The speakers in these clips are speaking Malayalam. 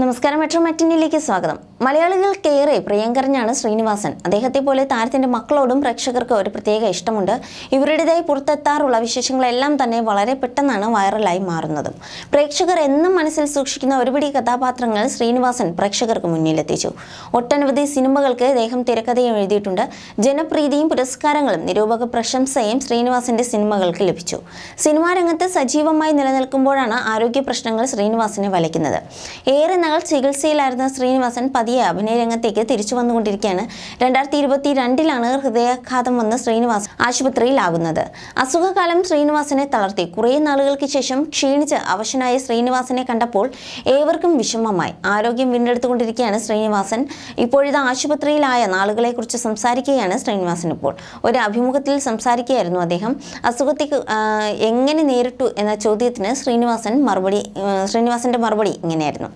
നമസ്കാരം മെട്രോ മറ്റിനിലേക്ക് സ്വാഗതം ഏറെ പ്രിയങ്കരനാണ് ശ്രീനിവാസൻ അദ്ദേഹത്തെ പോലെ താരത്തിന്റെ മക്കളോടും പ്രേക്ഷകർക്കും ഒരു പ്രത്യേക ഇഷ്ടമുണ്ട് ഇവരുടേതായി പുറത്തെത്താറുള്ള വിശേഷങ്ങളെല്ലാം തന്നെ വളരെ പെട്ടെന്നാണ് വൈറലായി മാറുന്നത് പ്രേക്ഷകർ എന്നും മനസ്സിൽ സൂക്ഷിക്കുന്ന ഒരുപിടി കഥാപാത്രങ്ങൾ ശ്രീനിവാസൻ പ്രേക്ഷകർക്ക് മുന്നിലെത്തിച്ചു ഒട്ടനവധി സിനിമകൾക്ക് അദ്ദേഹം തിരക്കഥയും എഴുതിയിട്ടുണ്ട് ജനപ്രീതിയും പുരസ്കാരങ്ങളും നിരൂപക പ്രശംസയും ശ്രീനിവാസന്റെ സിനിമകൾക്ക് ലഭിച്ചു സിനിമാരംഗത്ത് സജീവമായി നിലനിൽക്കുമ്പോഴാണ് ആരോഗ്യ പ്രശ്നങ്ങൾ ശ്രീനിവാസിനെ വലയ്ക്കുന്നത് ഏറെ ഇടവേളകൾ ചികിത്സയിലായിരുന്ന ശ്രീനിവാസൻ പതിയെ അഭിനയ രംഗത്തേക്ക് തിരിച്ചു വന്നുകൊണ്ടിരിക്കുകയാണ് രണ്ടായിരത്തി ഇരുപത്തി രണ്ടിലാണ് ഹൃദയാഘാതം വന്ന് ശ്രീനിവാസൻ ആശുപത്രിയിലാകുന്നത് അസുഖകാലം ശ്രീനിവാസനെ തളർത്തി കുറേ നാളുകൾക്ക് ശേഷം ക്ഷീണിച്ച് അവശനായ ശ്രീനിവാസനെ കണ്ടപ്പോൾ ഏവർക്കും വിഷമമായി ആരോഗ്യം വീണ്ടെടുത്തുകൊണ്ടിരിക്കുകയാണ് ശ്രീനിവാസൻ ഇപ്പോഴിത് ആശുപത്രിയിലായ നാളുകളെക്കുറിച്ച് സംസാരിക്കുകയാണ് ശ്രീനിവാസൻ ഇപ്പോൾ ഒരു അഭിമുഖത്തിൽ സംസാരിക്കുകയായിരുന്നു അദ്ദേഹം അസുഖത്തെ എങ്ങനെ നേരിട്ടു എന്ന ചോദ്യത്തിന് ശ്രീനിവാസൻ മറുപടി ശ്രീനിവാസന്റെ മറുപടി ഇങ്ങനെയായിരുന്നു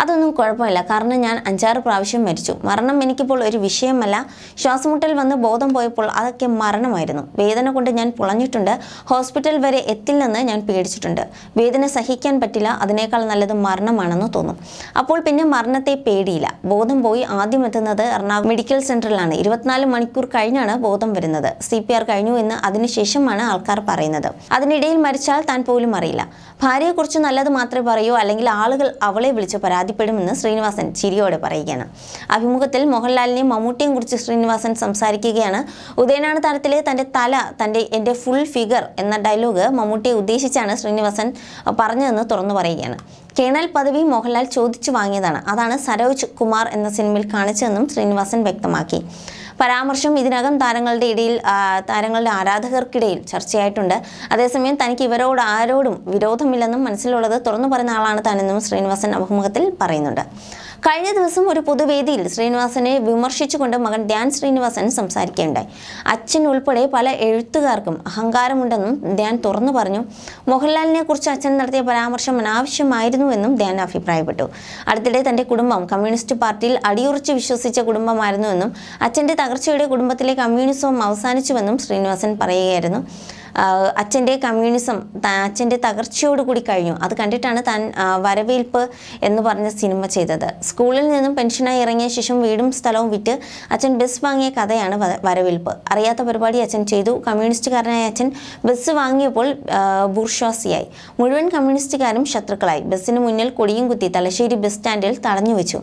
അതൊന്നും കുഴപ്പമില്ല കാരണം ഞാൻ അഞ്ചാറ് പ്രാവശ്യം മരിച്ചു മരണം എനിക്കിപ്പോൾ ഒരു വിഷയമല്ല ശ്വാസമുട്ടൽ വന്ന് ബോധം പോയപ്പോൾ അതൊക്കെ മരണമായിരുന്നു വേദന കൊണ്ട് ഞാൻ പുളഞ്ഞിട്ടുണ്ട് ഹോസ്പിറ്റൽ വരെ എത്തില്ലെന്ന് ഞാൻ പേടിച്ചിട്ടുണ്ട് വേദന സഹിക്കാൻ പറ്റില്ല അതിനേക്കാൾ നല്ലത് മരണമാണെന്ന് തോന്നും അപ്പോൾ പിന്നെ മരണത്തെ പേടിയില്ല ബോധം പോയി ആദ്യം എത്തുന്നത് എറണാകുളം മെഡിക്കൽ സെന്ററിലാണ് ഇരുപത്തിനാല് മണിക്കൂർ കഴിഞ്ഞാണ് ബോധം വരുന്നത് സി പി ആർ കഴിഞ്ഞു എന്ന് അതിനുശേഷമാണ് ആൾക്കാർ പറയുന്നത് അതിനിടയിൽ മരിച്ചാൽ താൻ പോലും അറിയില്ല ഭാര്യയെക്കുറിച്ച് നല്ലത് മാത്രമേ പറയൂ അല്ലെങ്കിൽ ആളുകൾ അവളെ വിളിച്ച് പരാതി പരാജയപ്പെടുമെന്ന് ശ്രീനിവാസൻ ചിരിയോടെ പറയുകയാണ് അഭിമുഖത്തിൽ മോഹൻലാലിനെയും മമ്മൂട്ടിയും കുറിച്ച് ശ്രീനിവാസൻ സംസാരിക്കുകയാണ് ഉദയനാണ് താരത്തിലെ തൻ്റെ തല തൻ്റെ എൻ്റെ ഫുൾ ഫിഗർ എന്ന ഡയലോഗ് മമ്മൂട്ടിയെ ഉദ്ദേശിച്ചാണ് ശ്രീനിവാസൻ പറഞ്ഞതെന്ന് തുറന്നു പറയുകയാണ് കേണൽ പദവി മോഹൻലാൽ ചോദിച്ചു വാങ്ങിയതാണ് അതാണ് സരോജ് കുമാർ എന്ന സിനിമയിൽ കാണിച്ചതെന്നും ശ്രീനിവാസൻ വ്യക്തമാക്കി പരാമർശം ഇതിനകം താരങ്ങളുടെ ഇടയിൽ താരങ്ങളുടെ ആരാധകർക്കിടയിൽ ചർച്ചയായിട്ടുണ്ട് അതേസമയം തനിക്ക് ഇവരോട് ആരോടും വിരോധമില്ലെന്നും മനസ്സിലുള്ളത് തുറന്നു പറയുന്ന ആളാണ് താനെന്നും ശ്രീനിവാസൻ അഭിമുഖത്തിൽ പറയുന്നുണ്ട് കഴിഞ്ഞ ദിവസം ഒരു പൊതുവേദിയിൽ ശ്രീനിവാസനെ വിമർശിച്ചുകൊണ്ട് മകൻ ധ്യാൻ ശ്രീനിവാസൻ സംസാരിക്കുകയുണ്ടായി അച്ഛൻ ഉൾപ്പെടെ പല എഴുത്തുകാർക്കും അഹങ്കാരമുണ്ടെന്നും ധ്യാൻ തുറന്നു പറഞ്ഞു മോഹൻലാലിനെ കുറിച്ച് അച്ഛൻ നടത്തിയ പരാമർശം അനാവശ്യമായിരുന്നുവെന്നും ധ്യാൻ അഭിപ്രായപ്പെട്ടു അടുത്തിടെ തന്റെ കുടുംബം കമ്മ്യൂണിസ്റ്റ് പാർട്ടിയിൽ അടിയുറച്ച് വിശ്വസിച്ച കുടുംബമായിരുന്നുവെന്നും അച്ഛന്റെ തകർച്ചയുടെ കുടുംബത്തിലെ കമ്മ്യൂണിസവും അവസാനിച്ചുവെന്നും ശ്രീനിവാസൻ പറയുകയായിരുന്നു അച്ഛൻ്റെ കമ്മ്യൂണിസം അച്ഛൻ്റെ തകർച്ചയോടുകൂടി കഴിഞ്ഞു അത് കണ്ടിട്ടാണ് താൻ വരവേൽപ്പ് എന്ന് പറഞ്ഞ സിനിമ ചെയ്തത് സ്കൂളിൽ നിന്നും പെൻഷനായി ഇറങ്ങിയ ശേഷം വീടും സ്ഥലവും വിറ്റ് അച്ഛൻ ബസ് വാങ്ങിയ കഥയാണ് വരവേൽപ്പ് അറിയാത്ത പരിപാടി അച്ഛൻ ചെയ്തു കമ്മ്യൂണിസ്റ്റുകാരനായ അച്ഛൻ ബസ് വാങ്ങിയപ്പോൾ ബുർഷ്വാസിയായി മുഴുവൻ കമ്മ്യൂണിസ്റ്റുകാരും ശത്രുക്കളായി ബസ്സിന് മുന്നിൽ കൊടിയും കുത്തി തലശ്ശേരി ബസ് സ്റ്റാൻഡിൽ തടഞ്ഞു വെച്ചു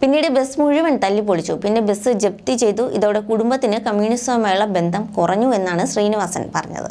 പിന്നീട് ബസ് മുഴുവൻ തല്ലിപ്പൊളിച്ചു പിന്നെ ബസ് ജപ്തി ചെയ്തു ഇതോടെ കുടുംബത്തിന് കമ്മ്യൂണിസവുമായുള്ള ബന്ധം കുറഞ്ഞു എന്നാണ് ശ്രീനിവാസൻ പറഞ്ഞത്